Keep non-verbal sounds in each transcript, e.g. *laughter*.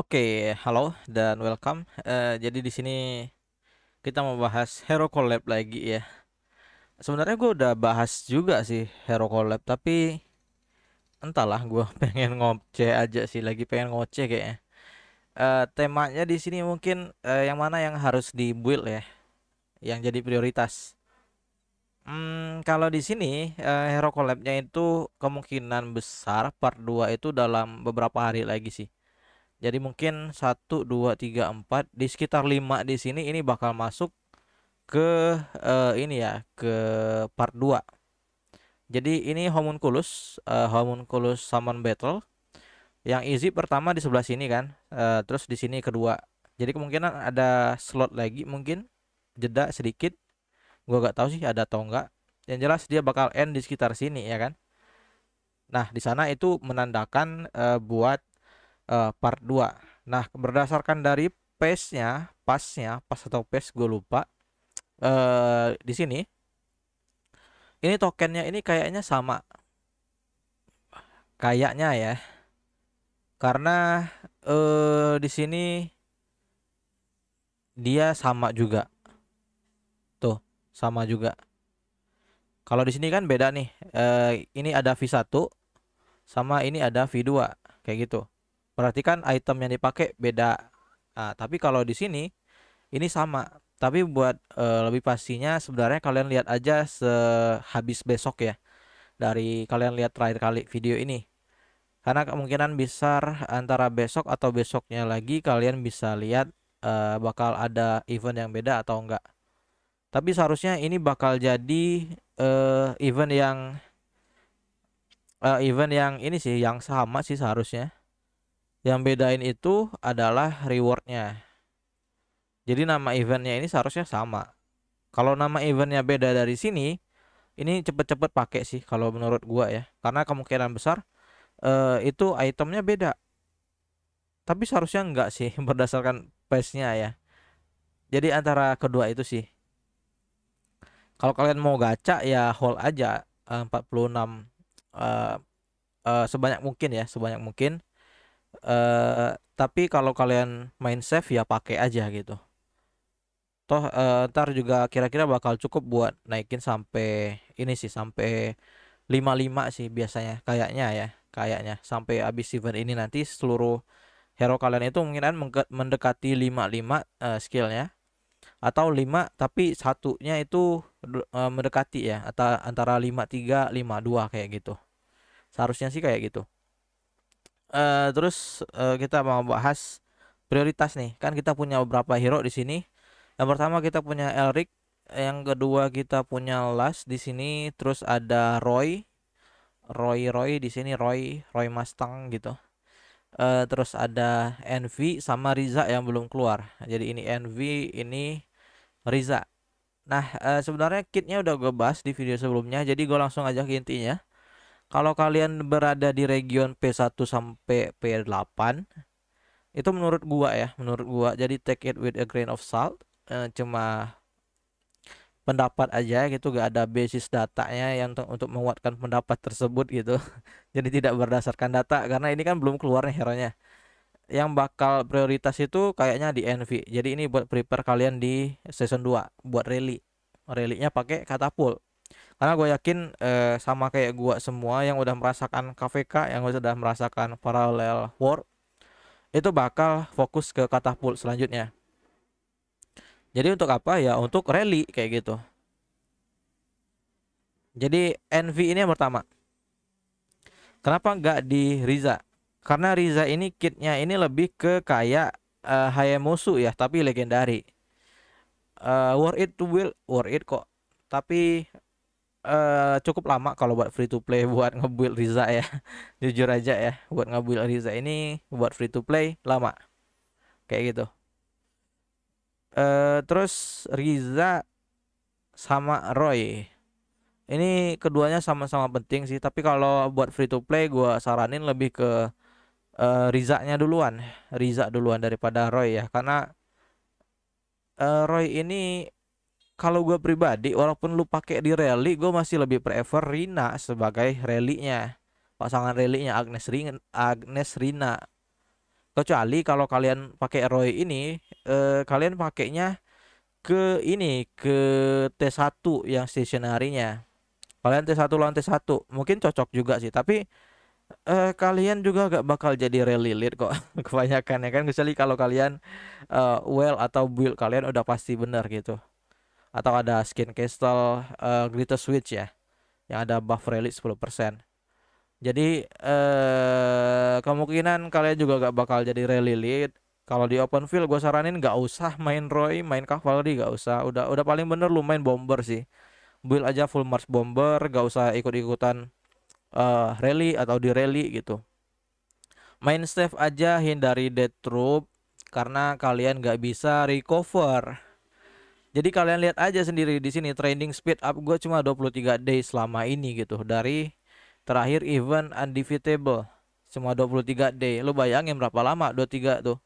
Oke, halo dan welcome. Uh, jadi di sini kita mau bahas Hero Collab lagi ya. Sebenarnya gue udah bahas juga sih Hero Collab, tapi entahlah gue *laughs* pengen ngoceh aja sih, lagi pengen ngoceh kayaknya. Uh, temanya di sini mungkin uh, yang mana yang harus dibuild ya, yang jadi prioritas. Hmm, kalau di sini uh, Hero collabnya itu kemungkinan besar part 2 itu dalam beberapa hari lagi sih jadi mungkin 1 2 3 4 di sekitar 5 di sini ini bakal masuk ke uh, ini ya, ke part 2. Jadi ini homunculus, uh, homunculus summon battle. Yang easy pertama di sebelah sini kan, uh, terus di sini kedua. Jadi kemungkinan ada slot lagi mungkin jeda sedikit. Gua gak tahu sih ada atau enggak. Yang jelas dia bakal end di sekitar sini ya kan. Nah, di sana itu menandakan uh, buat uh, part 2 nah berdasarkan dari pace-nya pasnya pas atau pace gue lupa uh, di sini ini tokennya ini kayaknya sama kayaknya ya karena eh, di sini dia sama juga tuh sama juga kalau di sini kan beda nih eh, ini ada V1 sama ini ada V2 kayak gitu berarti kan item yang dipakai beda nah, tapi kalau di sini ini sama tapi buat e, lebih pastinya sebenarnya kalian lihat aja sehabis besok ya dari kalian lihat terakhir kali video ini karena kemungkinan besar antara besok atau besoknya lagi kalian bisa lihat e, bakal ada event yang beda atau enggak tapi seharusnya ini bakal jadi e, event yang uh, event yang ini sih yang sama sih seharusnya yang bedain itu adalah rewardnya jadi nama eventnya ini seharusnya sama kalau nama eventnya beda dari sini ini cepet-cepet pakai sih kalau menurut gua ya karena kemungkinan besar eh, itu itemnya beda tapi seharusnya enggak sih *laughs* berdasarkan pace-nya ya jadi antara kedua itu sih kalau kalian mau gaca ya hold aja 46 uh, uh, sebanyak mungkin ya sebanyak mungkin uh, tapi kalau kalian main save ya pakai aja gitu toh uh, ntar juga kira-kira bakal cukup buat naikin sampai ini sih sampai 55 sih biasanya kayaknya ya kayaknya sampai habis event ini nanti seluruh hero kalian itu mungkin mendekati 55 uh, eh, skillnya atau 5 tapi satunya itu uh, mendekati ya atau antara 53 52 kayak gitu seharusnya sih kayak gitu uh, terus uh, kita mau bahas prioritas nih. Kan kita punya beberapa hero di sini. Yang pertama kita punya Elric, yang kedua kita punya Las di sini, terus ada Roy. Roy Roy di sini Roy Roy Mustang gitu. Uh, terus ada Envy sama Riza yang belum keluar. Jadi ini Envy, ini Riza. Nah, uh, sebenarnya kitnya udah gue bahas di video sebelumnya, jadi gue langsung aja ke intinya. Kalau kalian berada di region P1 sampai P8 itu menurut gua ya, menurut gua. Jadi take it with a grain of salt. uh, cuma pendapat aja gitu gak ada basis datanya yang untuk menguatkan pendapat tersebut gitu *laughs* jadi tidak berdasarkan data karena ini kan belum keluar nih hero-nya yang bakal prioritas itu kayaknya di NV. jadi ini buat prepare kalian di season 2 buat rally rally-nya pakai katapult karena gue yakin eh, sama kayak gue semua yang udah merasakan KVK yang udah merasakan parallel world itu bakal fokus ke katapult selanjutnya jadi untuk apa ya untuk rally kayak gitu jadi nv ini yang pertama kenapa nggak di Riza karena Riza ini kitnya ini lebih ke kayak uh, eh, musuh ya tapi legendari uh, eh, worth it will worth it kok tapi uh, cukup lama kalau buat free to play *laughs* buat ngebuild Riza ya. *laughs* Jujur aja ya, buat ngebuild Riza ini buat free to play lama. Kayak gitu. Uh, terus Riza sama Roy. Ini keduanya sama-sama penting sih, tapi kalau buat free to play gua saranin lebih ke uh, Rizanya duluan. Riza duluan daripada Roy ya, karena uh, Roy ini kalau gue pribadi walaupun lu pakai di rally gue masih lebih prefer Rina sebagai rallynya pasangan rallynya Agnes Rina Agnes Rina kecuali kalau kalian pakai Roy ini eh, kalian pakainya ke ini ke T1 yang stationarinya kalian T1 lawan T1 mungkin cocok juga sih tapi eh, kalian juga gak bakal jadi rally lead kok *laughs* kebanyakan ya kan kecuali kalau kalian eh, well atau build kalian udah pasti benar gitu atau ada skin crystal uh, glitter switch ya yang ada buff relic 10% jadi eh, kemungkinan kalian juga gak bakal jadi rally lead kalau di open field gue saranin gak usah main Roy main Cavalry gak usah udah udah paling bener lu main bomber sih build aja full march bomber gak usah ikut-ikutan uh, rally atau di rally gitu main safe aja hindari dead troop karena kalian gak bisa recover jadi kalian lihat aja sendiri di sini trending speed up gue cuma 23 day selama ini gitu dari terakhir event undefeatable cuma 23 day. Lo bayangin berapa lama 23 tuh?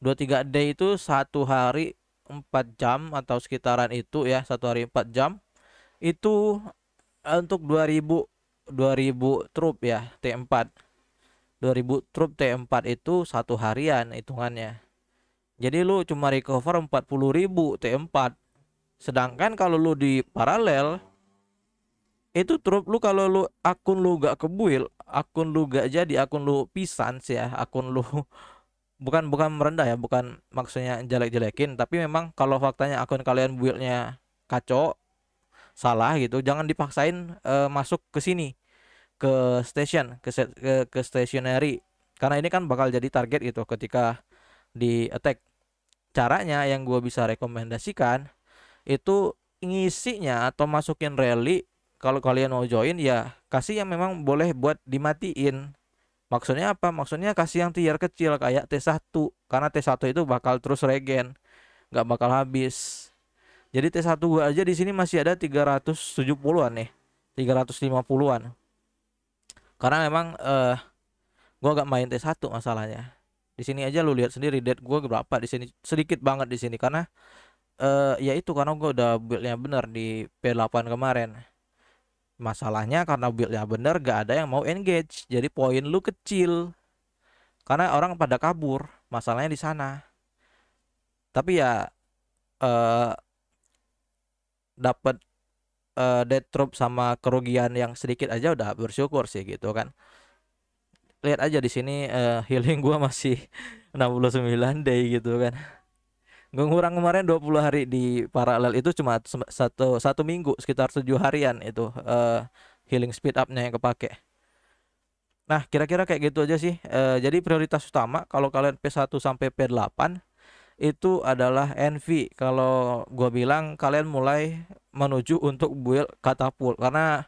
23 day itu satu hari 4 jam atau sekitaran itu ya satu hari 4 jam itu eh, untuk 2000 2000 troop ya T4 2000 troop T4 itu satu harian hitungannya jadi lu cuma recover 40 ribu T4. Sedangkan kalau lu di paralel itu trup lu kalau lu akun lu gak kebuil, akun lu gak jadi, akun lu pisan sih ya, akun lu *laughs* bukan bukan merendah ya, bukan maksudnya jelek-jelekin, tapi memang kalau faktanya akun kalian buildnya kacau salah gitu, jangan dipaksain uh, masuk ke sini ke station ke, ke ke stationary karena ini kan bakal jadi target gitu ketika di attack caranya yang gue bisa rekomendasikan itu ngisinya atau masukin rally kalau kalian mau join ya kasih yang memang boleh buat dimatiin maksudnya apa maksudnya kasih yang tier kecil kayak T1 karena T1 itu bakal terus regen nggak bakal habis jadi T1 gua aja di sini masih ada 370-an nih 350-an karena memang eh uh, gua agak main T1 masalahnya di sini aja lu lihat sendiri dead gue berapa di sini sedikit banget di sini karena uh, ya itu karena gue udah buildnya bener di P8 kemarin masalahnya karena buildnya bener gak ada yang mau engage jadi poin lu kecil karena orang pada kabur masalahnya di sana tapi ya uh, eh, dapat uh, eh, dead drop sama kerugian yang sedikit aja udah bersyukur sih gitu kan lihat aja di sini uh, healing gua masih 69 *laughs* day gitu kan gue ngurang kemarin 20 hari di paralel itu cuma satu satu minggu sekitar tujuh harian itu uh, healing speed upnya yang kepake nah kira-kira kayak gitu aja sih uh, jadi prioritas utama kalau kalian P1 sampai P8 itu adalah nv kalau gua bilang kalian mulai menuju untuk build katapult karena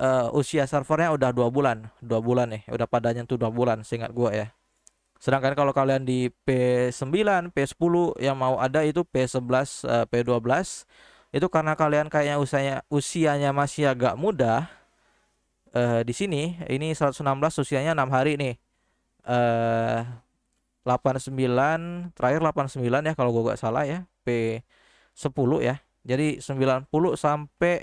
uh, usia servernya udah dua bulan dua bulan nih udah padanya tuh dua bulan seingat gua ya sedangkan kalau kalian di P9 P10 yang mau ada itu P11 uh, P12 itu karena kalian kayaknya usianya usianya masih agak muda uh, di sini ini 116 usianya enam hari nih eh uh, 89 terakhir 89 ya kalau gua gak salah ya P10 ya jadi 90 sampai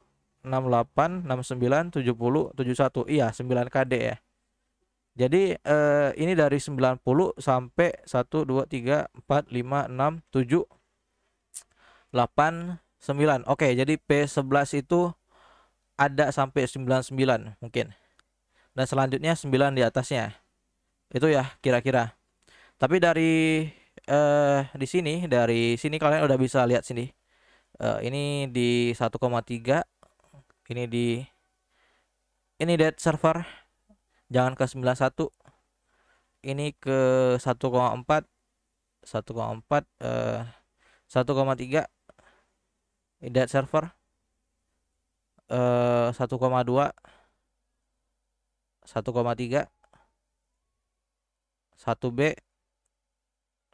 68, 69, 70, 71. Iya, 9 KD ya. Jadi eh, ini dari 90 sampai 1 2 3 4 5 6 7 8 9. Oke, jadi P11 itu ada sampai 99 mungkin. Dan selanjutnya 9 di atasnya. Itu ya kira-kira. Tapi dari eh di sini dari sini kalian udah bisa lihat sini. Eh, ini di 1,3 ini di ini dead server jangan ke 91 ini ke 1,4 1,4 eh 1,3 dead server eh 1,2 1,3 1B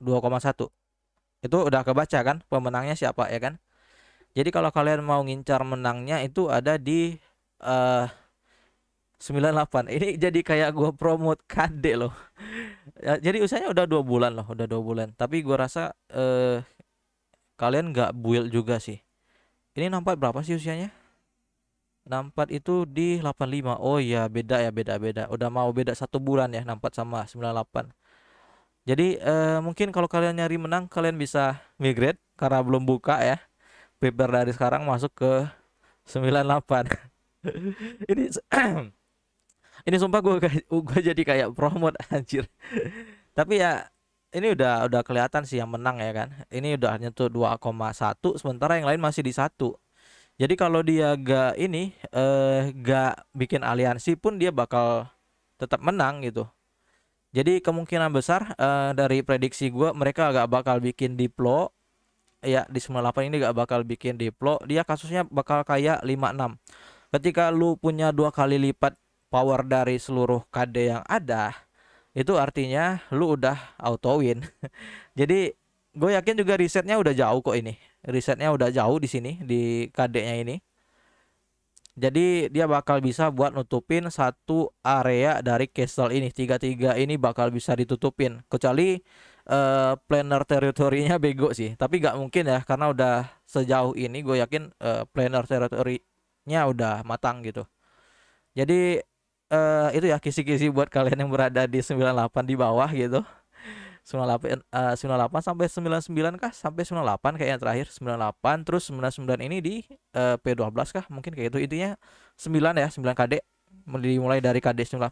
2,1 itu udah kebaca kan pemenangnya siapa ya kan jadi kalau kalian mau ngincar menangnya itu ada di eh, uh, 98. Ini jadi kayak gua promote kade loh. Ya, jadi usahanya udah dua bulan loh, udah dua bulan. Tapi gua rasa uh, kalian nggak build juga sih. Ini nampak berapa sih usianya? Nampak itu di 85. Oh iya, beda ya, beda beda. Udah mau beda satu bulan ya nampak sama 98. Jadi eh, mungkin kalau kalian nyari menang kalian bisa migrate karena belum buka ya paper dari sekarang masuk ke 98 *laughs* ini *clears throat* ini sumpah gue *laughs* gue jadi kayak promote *laughs* anjir tapi ya ini udah udah kelihatan sih yang menang ya kan ini udah nyentuh 2,1 sementara yang lain masih di satu jadi kalau dia gak ini eh gak bikin aliansi pun dia bakal tetap menang gitu jadi kemungkinan besar eh, dari prediksi gue mereka gak bakal bikin diplo ya di 98 ini gak bakal bikin diplo dia kasusnya bakal kayak 56 ketika lu punya dua kali lipat power dari seluruh KD yang ada itu artinya lu udah auto win *laughs* jadi gue yakin juga risetnya udah jauh kok ini risetnya udah jauh di sini di KD-nya ini jadi dia bakal bisa buat nutupin satu area dari castle ini. Tiga-tiga ini bakal bisa ditutupin. Kecuali uh, planner teritorinya bego sih tapi nggak mungkin ya karena udah sejauh ini gue yakin uh, planner teritorinya udah matang gitu jadi uh, itu ya kisi-kisi buat kalian yang berada di 98 di bawah gitu 98 uh, 98 sampai 99 kah sampai 98 yang terakhir 98 terus 99 ini di uh, P12 kah mungkin kayak itu intinya 9 ya 9 KD mulai dari KD 90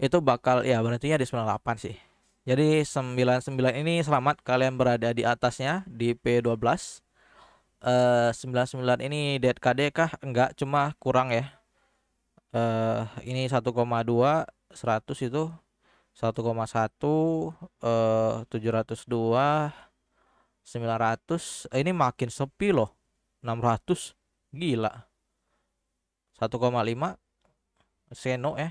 itu bakal ya berhentinya di 98 sih jadi 99 ini selamat kalian berada di atasnya di P12. Eh uh, 99 ini dead KD kah? Enggak, cuma kurang ya. Eh uh, ini 1,2 100 itu 1,1 eh 702 900 eh, ini makin sepi loh 600 gila 1,5 seno ya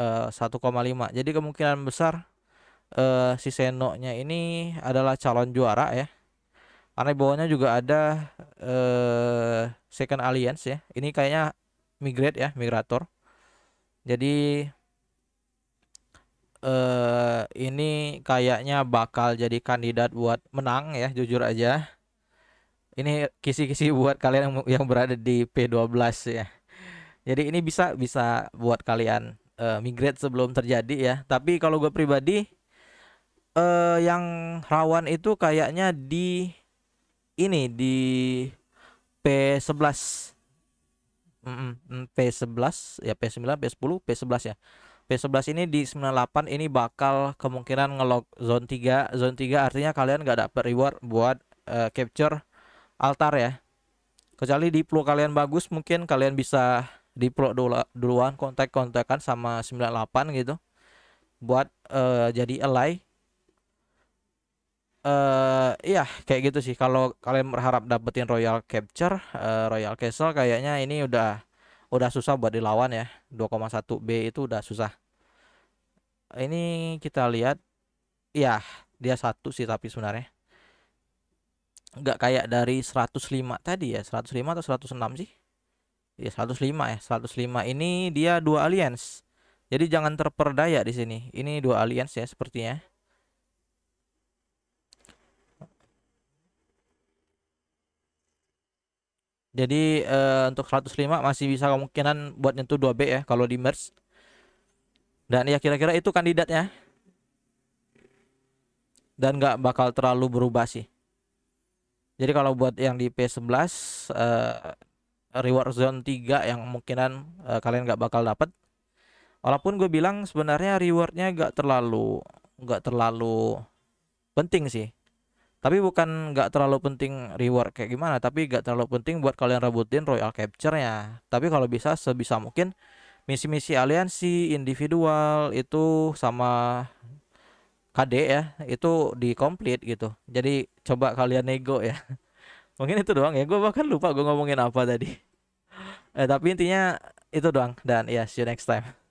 uh, eh, 1,5 jadi kemungkinan besar uh, si Seno-nya ini adalah calon juara ya karena bawahnya juga ada uh, second alliance ya ini kayaknya migrate ya migrator jadi eh ini kayaknya bakal jadi kandidat buat menang ya jujur aja ini kisi-kisi buat kalian yang, yang berada di P12 ya jadi ini bisa bisa buat kalian uh, migrate sebelum terjadi ya. Tapi kalau gue pribadi uh, yang rawan itu kayaknya di ini di P11 mm, P11 ya P9, P10, P11 ya. P11 ini di 98 ini bakal kemungkinan ngelog zone 3. Zone 3 artinya kalian nggak dapet reward buat uh, capture altar ya. Kecuali di diplo kalian bagus mungkin kalian bisa di pro duluan kontak-kontakan sama 98 gitu buat uh, jadi ally eh uh, iya kayak gitu sih kalau kalian berharap dapetin royal capture uh, royal castle kayaknya ini udah udah susah buat dilawan ya 2,1 B itu udah susah ini kita lihat ya dia satu sih tapi sebenarnya nggak kayak dari 105 tadi ya 105 atau 106 sih Iya, ya 105 ya 105 ini dia dua aliens jadi jangan terperdaya di sini ini dua aliens ya sepertinya jadi eh, untuk 105 masih bisa kemungkinan buat nyentuh 2B ya kalau di merge dan ya kira-kira itu kandidatnya dan nggak bakal terlalu berubah sih jadi kalau buat yang di P11 eh, reward zone 3 yang kemungkinan uh, kalian gak bakal dapat walaupun gue bilang sebenarnya rewardnya gak terlalu gak terlalu penting sih tapi bukan gak terlalu penting reward kayak gimana tapi gak terlalu penting buat kalian rebutin royal capture-nya tapi kalau bisa sebisa mungkin misi-misi aliansi individual itu sama KD ya itu di complete gitu jadi coba kalian nego ya *laughs* mungkin itu doang ya gue bahkan lupa gue ngomongin apa tadi eh, tapi intinya itu doang dan ya yeah, see you next time